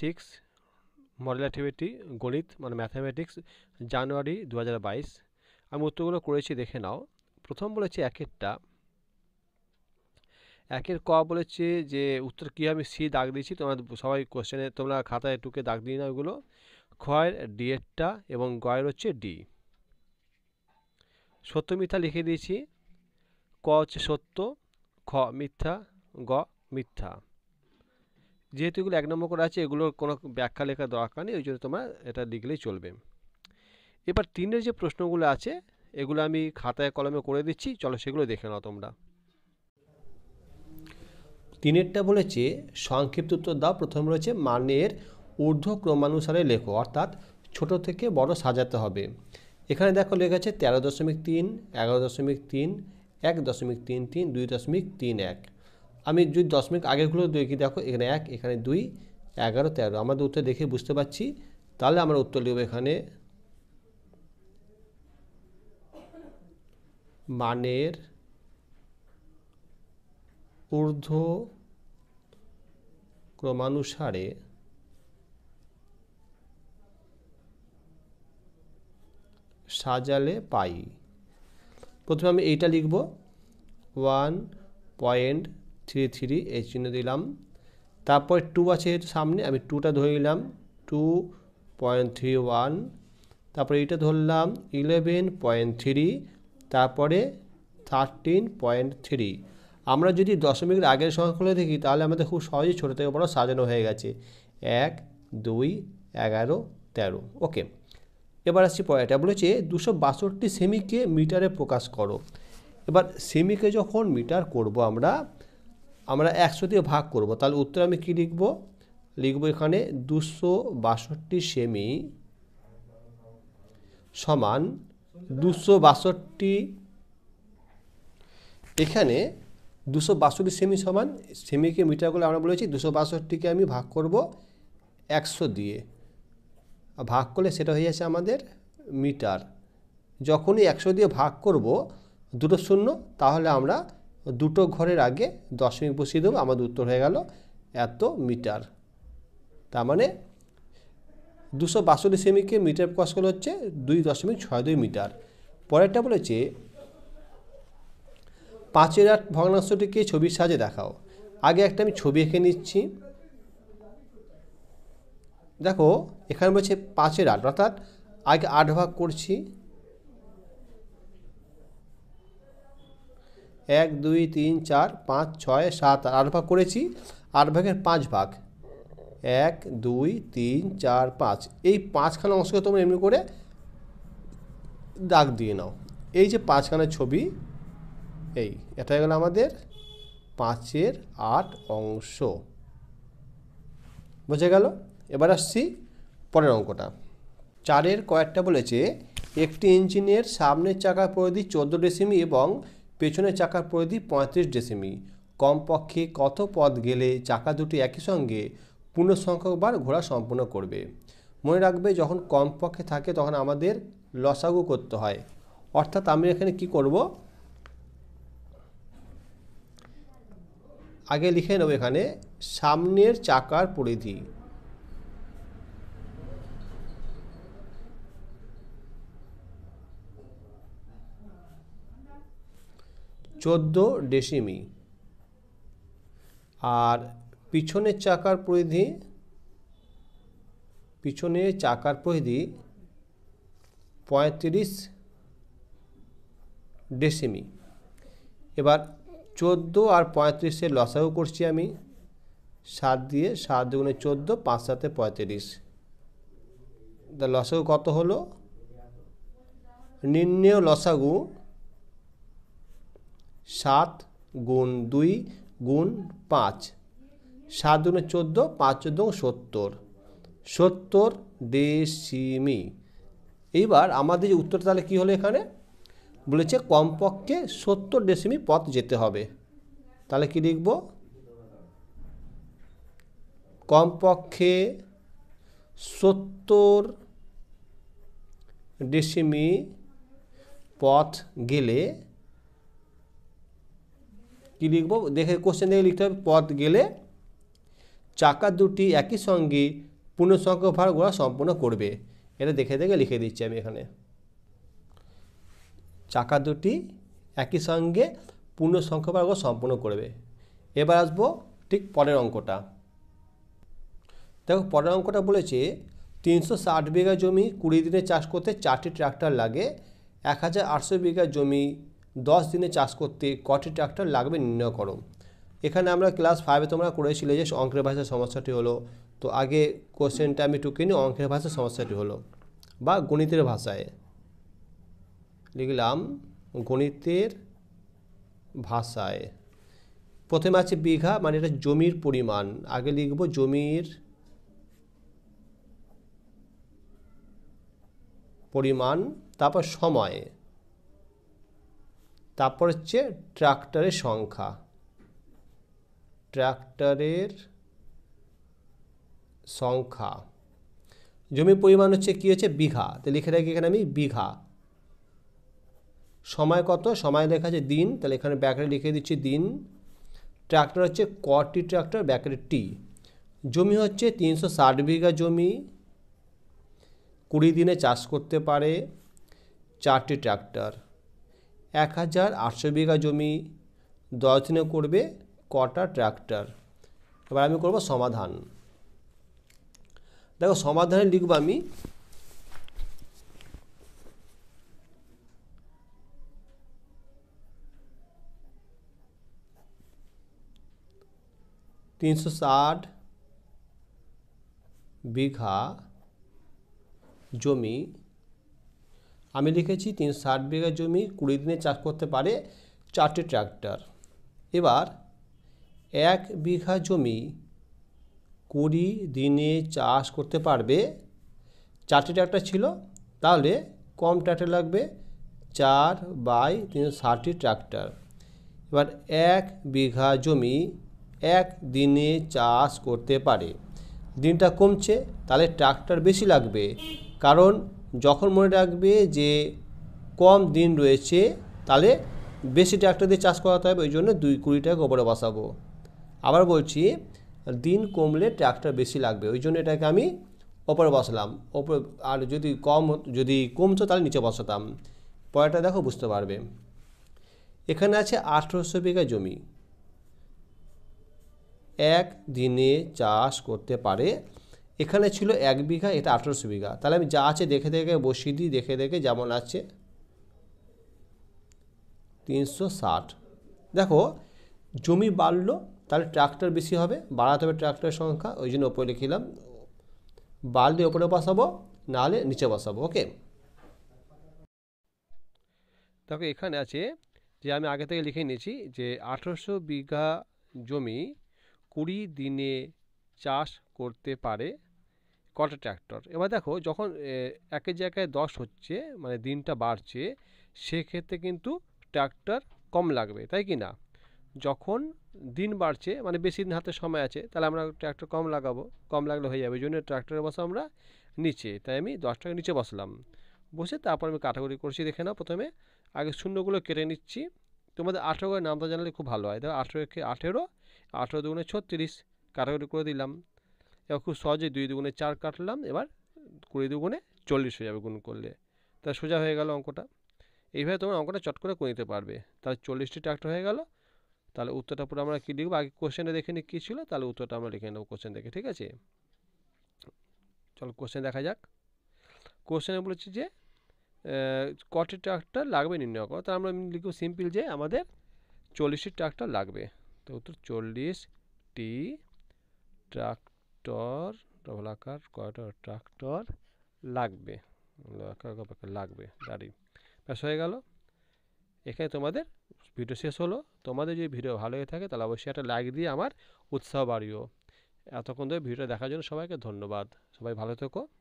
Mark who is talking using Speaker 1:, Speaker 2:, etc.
Speaker 1: six model activity গণিত মানে mathematics জানুয়ারি দু আমি উত্তরগুলো করেছি দেখে নাও প্রথম বলেছি একেরটা একের ক বলেছে যে উত্তর কী আমি সি দাগ দিয়েছি তোমার সবাই কোশ্চেনে তোমরা খাতায় টুকে দাগ দিয়ে না ওগুলো খয়ের ডি এরটা এবং গয়ের হচ্ছে ডি সত্য মিথ্যা লিখে দিয়েছি ক হচ্ছে সত্য খ মিথ্যা গ মিথ্যা যেহেতু এগুলো এক নম্বর করা আছে এগুলোর কোনো ব্যাখ্যা লেখা দরকার নেই ওই জন্য তোমার এটা লিখলেই চলবে এবার তিনের যে প্রশ্নগুলো আছে এগুলো আমি খাতায় কলমে করে দিচ্ছি চলো সেগুলো দেখে নাও তোমরা তিনেরটা বলেছে সংক্ষিপ্ত উত্তর দাও প্রথম রয়েছে মানের ঊর্ধ্বক্রমানুসারে লেখো অর্থাৎ ছোট থেকে বড় সাজাতে হবে এখানে দেখো লেখা আছে তেরো দশমিক তিন এগারো দশমিক তিন এক দশমিক তিন তিন দুই দশমিক তিন এক আমি যদি দশমিক আগেরগুলো দুই দেখি দেখো এখানে এক এখানে দুই এগারো তেরো আমাদের উত্তর দেখে বুঝতে পারছি তাহলে আমরা উত্তর লিখব এখানে মানের ঊর্ধ্ব ক্রমানুসারে সাজালে পাই প্রথমে আমি এইটা লিখব ওয়ান পয়েন্ট থ্রি থ্রি এই চিহ্ন দিলাম তারপর টু আছে যেহেতু সামনে আমি টুটা ধরে নিলাম টু পয়েন্ট থ্রি ওয়ান তারপরে এটা ধরলাম ইলেভেন পয়েন্ট থ্রি তারপরে থার্টিন পয়েন্ট থ্রি আমরা যদি দশমিকের আগের সংখ্যাগুলো দেখি তাহলে আমাদের খুব সহজেই ছোটো থেকে বড় সাজানো হয়ে গেছে এক দুই এগারো তেরো ওকে এবার আসছি পয়েন্টটা বলেছে দুশো বাষট্টি সেমিকে মিটারে প্রকাশ করো এবার সেমিকে যখন মিটার করব আমরা আমরা একশো দিয়ে ভাগ করব তাহলে উত্তর আমি কী লিখব লিখব এখানে দুশো বাষট্টি সেমি সমান দুশো বাষট্টি এখানে দুশো বাষট্টি সেমি সমান সেমিকে মিটার করলে আমরা বলেছি দুশো বাষট্টিকে আমি ভাগ করব একশো দিয়ে ভাগ করলে সেটা হয়ে যাচ্ছে আমাদের মিটার যখনই একশো দিয়ে ভাগ করব দুটো শূন্য তাহলে আমরা দুটো ঘরের আগে দশমিক বসিয়ে দেবো আমাদের উত্তর হয়ে গেল এত মিটার তার মানে দুশো বাষট্টি সেমিকে মিটার প্রকাশ করা হচ্ছে দুই দশমিক ছয় দুই মিটার পরেরটা বলেছে পাঁচের আট ভগ্নাংশটিকে ছবির সাহায্যে দেখাও আগে একটা আমি ছবি এঁকে নিচ্ছি দেখো এখানে বলছে পাঁচের আট অর্থাৎ আগে আট ভাগ করছি এক দুই তিন চার পাঁচ ছয় সাত আট ভাগ করেছি আট ভাগের পাঁচ ভাগ এক দুই তিন চার পাঁচ এই পাঁচখানা অংশকে তোমরা এমনি করে দাগ দিয়ে নাও এই যে পাঁচখানা ছবি এই এটা গেল আমাদের পাঁচের আট অংশ বোঝা গেল এবার আসছি পরের অঙ্কটা চারের কয়েকটা বলেছে একটি ইঞ্জিনের সামনের চাকার প্রতি চোদ্দো ডেসিমি এবং পেছনের চাকার পরিধি পঁয়ত্রিশ ডেসিমি কমপক্ষে কত পথ গেলে চাকা দুটি একই সঙ্গে পূর্ণ সংখ্যকবার ঘোরা সম্পূর্ণ করবে মনে রাখবে যখন কমপক্ষে থাকে তখন আমাদের লসাগু করতে হয় অর্থাৎ আমি এখানে কি করব আগে লিখে নেব এখানে সামনের চাকার পরিধি চোদ্দ ডেসিমি আর পিছনের চাকার পরিধি পিছনে চাকার পরিধি পঁয়ত্রিশ ডেসিমি এবার চোদ্দো আর পঁয়ত্রিশে লসাগু করছি আমি সাত দিয়ে সাত দুগুণে চোদ্দো পাঁচ সাথে পঁয়ত্রিশ লসাগু কত হলো নিম্নেও লসাগু সাত গুণ দুই গুণ পাঁচ সাত দুগুণে চোদ্দো পাঁচ চোদ্দো সত্তর সত্তর দেশিমি এইবার আমাদের যে উত্তর তাহলে কী হলো এখানে বলেছে কমপক্ষে সত্তর দেশিমি পথ যেতে হবে তাহলে কি লিখব কমপক্ষে সত্তর ডেসিমি পথ গেলে কি লিখব দেখে কোশ্চেন দেখে লিখতে হবে পথ গেলে চাকা দুটি একই সঙ্গে পূর্ণসংখ্যক ভার গোড়া সম্পূর্ণ করবে এটা দেখে দেখে লিখে দিচ্ছি আমি এখানে চাকা দুটি একই সঙ্গে পূর্ণসংখ্যক ভার গোড়া সম্পূর্ণ করবে এবার আসবো ঠিক পরের অঙ্কটা দেখো পরের অঙ্কটা বলেছে তিনশো ষাট বিঘা জমি কুড়ি দিনে চাষ করতে চারটি ট্রাক্টর লাগে এক হাজার আটশো বিঘা জমি দশ দিনে চাষ করতে কটি ট্রাক্টর লাগবে নির্ণয় করো এখানে আমরা ক্লাস ফাইভে তোমরা করেছিলে যে অঙ্কের ভাষার সমস্যাটি হলো তো আগে কোশ্চেনটা আমি টুকে নিই অঙ্কের ভাষার সমস্যাটি হলো বা গণিতের ভাষায় লিখলাম গণিতের ভাষায় প্রথমে আছে বিঘা মানে এটা জমির পরিমাণ আগে লিখব জমির পরিমাণ তারপর সময় তারপর হচ্ছে ট্রাক্টরের সংখ্যা ট্রাক্টরের সংখ্যা জমির পরিমাণ হচ্ছে কী হচ্ছে বিঘা তো লিখে রাখি এখানে আমি বিঘা সময় কত সময় লেখা আছে দিন তাহলে এখানে ব্যাকারে লিখে দিচ্ছি দিন ট্র্যাক্টর হচ্ছে কটি ট্র্যাক্টর ব্যাকারে টি জমি হচ্ছে তিনশো ষাট বিঘা জমি কুড়ি দিনে চাষ করতে পারে চারটি ট্র্যাক্টর এক হাজার আটশো বিঘা জমি দশ দিনে করবে কটা ট্র্যাক্টর এবার আমি করব সমাধান দেখো সমাধানে লিখব আমি তিনশো ষাট বিঘা জমি আমি লিখেছি তিন ষাট বিঘা জমি কুড়ি দিনে চাষ করতে পারে চারটে ট্র্যাক্টর এবার এক বিঘা জমি কুড়ি দিনে চাষ করতে পারবে চারটে ট্র্যাক্টর ছিল তাহলে কম ট্র্যাক্টর লাগবে চার বাই তিনশো ষাটটি ট্র্যাক্টর এবার এক বিঘা জমি এক দিনে চাষ করতে পারে দিনটা কমছে তাহলে ট্র্যাক্টর বেশি লাগবে কারণ যখন মনে রাখবে যে কম দিন রয়েছে তাহলে বেশি ট্র্যাক্টর দিয়ে চাষ করাতে হবে ওই জন্য দুই কুড়ি টাকা গোবরে বসাবো আবার বলছি দিন কমলে ট্র্যাক্টর বেশি লাগবে ওই জন্য এটাকে আমি ওপরে বসলাম ওপরে আর যদি কম যদি কমতো তাহলে নিচে বসাতাম পরেটা দেখো বুঝতে পারবে এখানে আছে আঠেরোশো বিঘা জমি এক দিনে চাষ করতে পারে এখানে ছিল এক বিঘা এটা আঠেরোশো বিঘা তাহলে আমি যা আছে দেখে দেখে বসিয়ে দিই দেখে দেখে যেমন আছে তিনশো ষাট দেখো জমি বাড়লো তাহলে ট্রাক্টর বেশি হবে বাড়াতে হবে ট্রাক্টরের সংখ্যা ওই জন্য ওপরে লিখিলাম বাড়লে ওপরে বসাবো নাহলে নিচে বসাবো ওকে দেখো এখানে আছে যে আমি আগে থেকে লিখে নিয়েছি যে আঠেরোশো বিঘা জমি কুড়ি দিনে চাষ করতে পারে কটা ট্র্যাক্টর এবার দেখো যখন একের জায়গায় দশ হচ্ছে মানে দিনটা বাড়ছে সেক্ষেত্রে কিন্তু ট্র্যাক্টর কম লাগবে তাই কি না যখন দিন বাড়ছে মানে বেশি দিন হাতে সময় আছে তাহলে আমরা ট্র্যাক্টর কম লাগাবো কম লাগলে হয়ে যাবে ওই জন্য ট্র্যাক্টরে বসো আমরা নিচে তাই আমি দশ টাকা নিচে বসলাম বসে তারপর আমি কাটাগরি করছি দেখে নাও প্রথমে আগে শূন্যগুলো কেটে নিচ্ছি তোমাদের আঠেরো নামটা জানালে খুব ভালো হয় তাহলে আঠেরো আঠেরো আঠেরো দুগুণে ছত্রিশ কাটাগরি করে দিলাম এবার খুব সহজে দুই দুগুণে চার কাটলাম এবার কুড়ি দুগুণে চল্লিশ হয়ে যাবে গুণ করলে তা সোজা হয়ে গেল অঙ্কটা এইভাবে তোমার অঙ্কটা চট করে করে নিতে পারবে তাহলে চল্লিশটি ট্রাক্টর হয়ে গেল তাহলে উত্তরটা পুরো আমরা কী লিখবো আগে কোশ্চেনে দেখে নিই কী ছিল তাহলে উত্তরটা আমরা লিখে নেবো কোশ্চেন দেখে ঠিক আছে চলো কোশ্চেন দেখা যাক কোশ্চেনে বলেছি যে কটি ট্রাক্টর লাগবে নির্ণয় করো তাহলে আমরা লিখবো সিম্পল যে আমাদের চল্লিশটি ট্রাক্টর লাগবে তো উত্তর চল্লিশটি ট্রাক ট্রাক্টর ডবল আকার কয়টা ট্রাক্টর লাগবে লাগবে দাঁড়ি ব্যাস হয়ে গেল এখানে তোমাদের ভিডিও শেষ হলো তোমাদের যদি ভিডিও ভালো হয়ে থাকে তাহলে অবশ্যই একটা লাইক দিয়ে আমার উৎসাহ বাড়িও এতক্ষণ ধরে ভিডিওটা দেখার জন্য সবাইকে ধন্যবাদ সবাই ভালো থেকো